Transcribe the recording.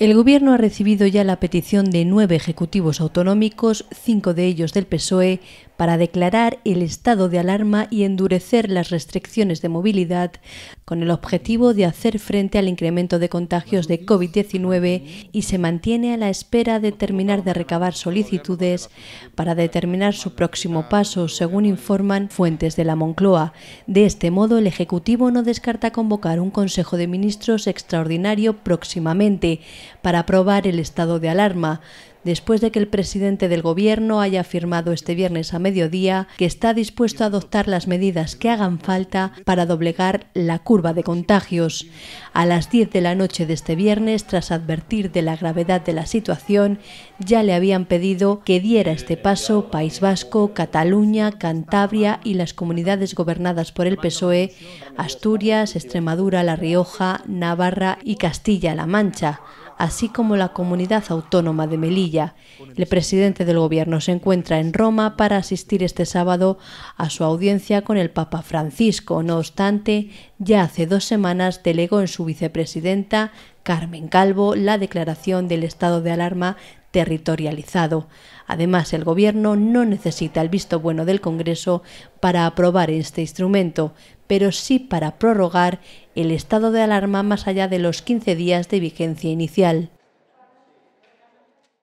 El Gobierno ha recibido ya la petición de nueve ejecutivos autonómicos, cinco de ellos del PSOE, para declarar el estado de alarma y endurecer las restricciones de movilidad con el objetivo de hacer frente al incremento de contagios de COVID-19 y se mantiene a la espera de terminar de recabar solicitudes para determinar su próximo paso, según informan fuentes de la Moncloa. De este modo, el Ejecutivo no descarta convocar un Consejo de Ministros extraordinario próximamente para aprobar el estado de alarma después de que el presidente del Gobierno haya firmado este viernes a mediodía que está dispuesto a adoptar las medidas que hagan falta para doblegar la curva de contagios. A las 10 de la noche de este viernes, tras advertir de la gravedad de la situación, ya le habían pedido que diera este paso País Vasco, Cataluña, Cantabria y las comunidades gobernadas por el PSOE, Asturias, Extremadura, La Rioja, Navarra y Castilla-La Mancha así como la comunidad autónoma de Melilla. El presidente del gobierno se encuentra en Roma para asistir este sábado a su audiencia con el Papa Francisco. No obstante, ya hace dos semanas delegó en su vicepresidenta, Carmen Calvo, la declaración del estado de alarma territorializado. Además, el Gobierno no necesita el visto bueno del Congreso para aprobar este instrumento, pero sí para prorrogar el estado de alarma más allá de los 15 días de vigencia inicial.